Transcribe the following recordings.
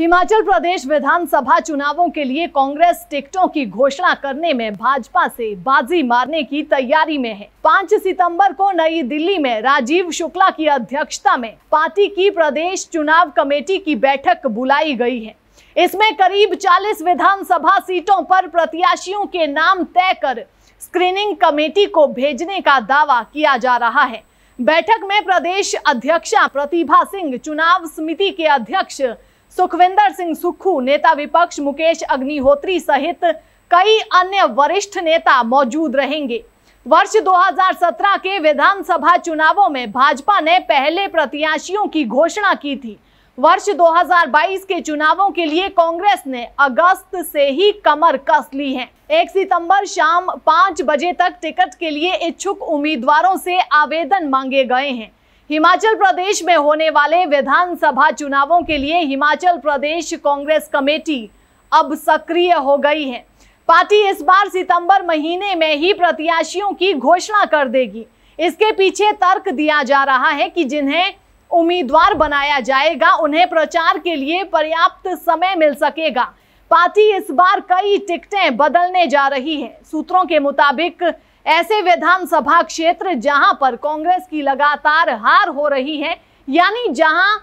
हिमाचल प्रदेश विधानसभा चुनावों के लिए कांग्रेस टिकटों की घोषणा करने में भाजपा से बाजी मारने की तैयारी में है 5 सितंबर को नई दिल्ली में राजीव शुक्ला की अध्यक्षता में पार्टी की प्रदेश चुनाव कमेटी की बैठक बुलाई गई है इसमें करीब 40 विधानसभा सीटों पर प्रत्याशियों के नाम तय कर स्क्रीनिंग कमेटी को भेजने का दावा किया जा रहा है बैठक में प्रदेश अध्यक्षा प्रतिभा सिंह चुनाव समिति के अध्यक्ष सुखविंदर सिंह सुखू नेता विपक्ष मुकेश अग्निहोत्री सहित कई अन्य वरिष्ठ नेता मौजूद रहेंगे वर्ष 2017 के विधानसभा चुनावों में भाजपा ने पहले प्रत्याशियों की घोषणा की थी वर्ष 2022 के चुनावों के लिए कांग्रेस ने अगस्त से ही कमर कस ली है एक सितंबर शाम पांच बजे तक टिकट के लिए इच्छुक उम्मीदवारों से आवेदन मांगे गए हैं हिमाचल प्रदेश में होने वाले विधानसभा चुनावों के लिए हिमाचल प्रदेश कांग्रेस कमेटी अब सक्रिय हो गई है पार्टी इस बार सितंबर महीने में ही प्रत्याशियों की घोषणा कर देगी इसके पीछे तर्क दिया जा रहा है कि जिन्हें उम्मीदवार बनाया जाएगा उन्हें प्रचार के लिए पर्याप्त समय मिल सकेगा पार्टी इस बार कई टिकटें बदलने जा रही है सूत्रों के मुताबिक ऐसे विधानसभा क्षेत्र जहां पर कांग्रेस की लगातार हार हो रही है यानी जहां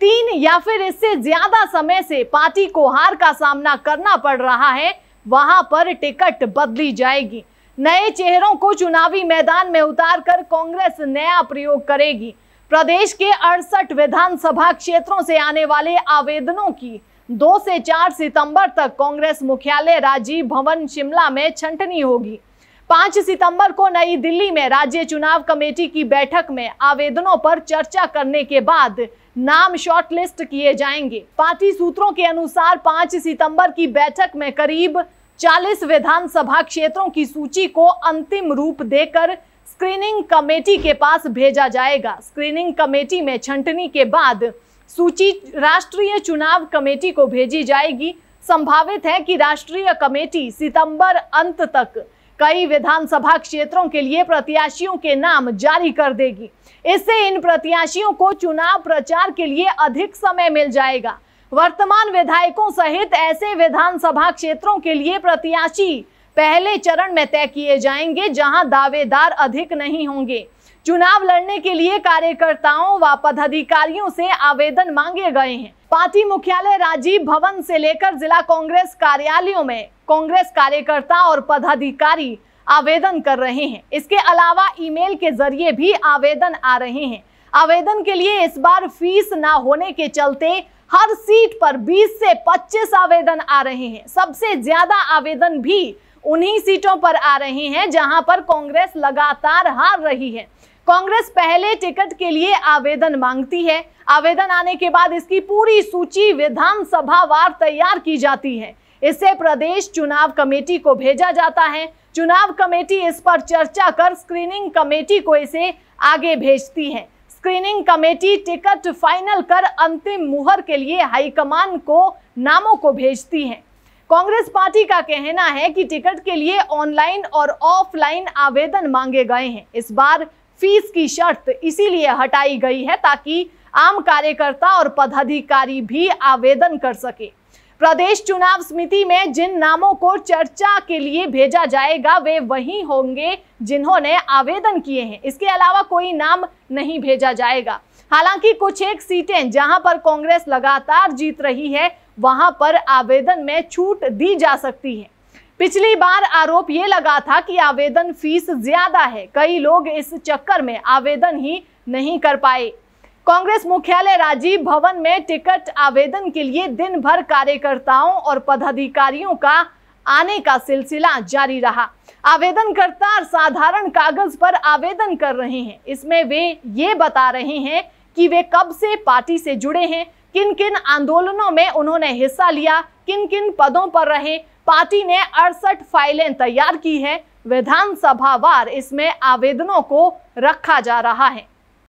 तीन या फिर इससे ज्यादा समय से पार्टी को हार का सामना करना पड़ रहा है वहां पर टिकट बदली जाएगी नए चेहरों को चुनावी मैदान में उतारकर कांग्रेस नया प्रयोग करेगी प्रदेश के अड़सठ विधानसभा क्षेत्रों से आने वाले आवेदनों की दो से चार सितंबर तक कांग्रेस मुख्यालय राजीव भवन शिमला में छंटनी होगी पांच सितंबर को नई दिल्ली में राज्य चुनाव कमेटी की बैठक में आवेदनों पर चर्चा करने के बाद नाम शॉर्टलिस्ट किए जाएंगे पार्टी सूत्रों के अनुसार पांच सितंबर की बैठक में करीब 40 विधानसभा क्षेत्रों की सूची को अंतिम रूप देकर स्क्रीनिंग कमेटी के पास भेजा जाएगा स्क्रीनिंग कमेटी में छंटनी के बाद सूची राष्ट्रीय चुनाव कमेटी को भेजी जाएगी संभावित है कि राष्ट्रीय कमेटी सितंबर अंत तक कई विधानसभा क्षेत्रों के लिए प्रत्याशियों के नाम जारी कर देगी इससे इन प्रत्याशियों को चुनाव प्रचार के लिए अधिक समय मिल जाएगा वर्तमान विधायकों सहित ऐसे विधानसभा क्षेत्रों के लिए प्रत्याशी पहले चरण में तय किए जाएंगे जहां दावेदार अधिक नहीं होंगे चुनाव लड़ने के लिए कार्यकर्ताओं व पदाधिकारियों से आवेदन मांगे गए हैं पार्टी मुख्यालय राजीव भवन से लेकर जिला कांग्रेस कार्यालयों में कांग्रेस कार्यकर्ता और पदाधिकारी आवेदन कर रहे हैं इसके अलावा ईमेल के जरिए भी आवेदन आ रहे हैं आवेदन के लिए इस बार फीस ना होने के चलते हर सीट पर 20 से 25 आवेदन आ रहे हैं सबसे ज्यादा आवेदन भी उन्हीं सीटों पर आ रहे हैं जहां पर कांग्रेस लगातार हार रही है कांग्रेस पहले टिकट के लिए आवेदन मांगती है आवेदन आने के बाद इसकी पूरी सूची विधानसभा वार तैयार की जाती है इसे प्रदेश चुनाव कमेटी को भेजा जाता है चुनाव कमेटी इस पर चर्चा कर स्क्रीनिंग कमेटी को इसे आगे भेजती है स्क्रीनिंग कमेटी टिकट फाइनल कर अंतिम मुहर के लिए हाईकमान को नामों को भेजती है कांग्रेस पार्टी का कहना है कि टिकट के लिए ऑनलाइन और ऑफलाइन आवेदन मांगे गए हैं इस बार फीस की शर्त इसीलिए हटाई गई है ताकि आम कार्यकर्ता और पदाधिकारी भी आवेदन कर सके प्रदेश चुनाव समिति में जिन नामों को चर्चा के लिए भेजा जाएगा वे वही होंगे जिन्होंने आवेदन किए हैं इसके अलावा कोई नाम नहीं भेजा जाएगा हालांकि कुछ एक सीटें जहां पर कांग्रेस लगातार जीत रही है वहां पर आवेदन में छूट दी जा सकती है पिछली बार आरोप ये लगा था कि आवेदन फीस ज्यादा है कई लोग इस चक्कर में आवेदन ही नहीं कर पाए कांग्रेस मुख्यालय राजीव भवन में टिकट आवेदन के लिए दिन भर कार्यकर्ताओं और पदाधिकारियों का आने का सिलसिला जारी रहा आवेदनकर्ता साधारण कागज पर आवेदन कर रहे हैं इसमें वे ये बता रहे हैं कि वे कब से पार्टी से जुड़े हैं किन किन आंदोलनों में उन्होंने हिस्सा लिया किन किन पदों पर रहे पार्टी ने अड़सठ फाइलें तैयार की हैं विधानसभावार इसमें आवेदनों को रखा जा रहा है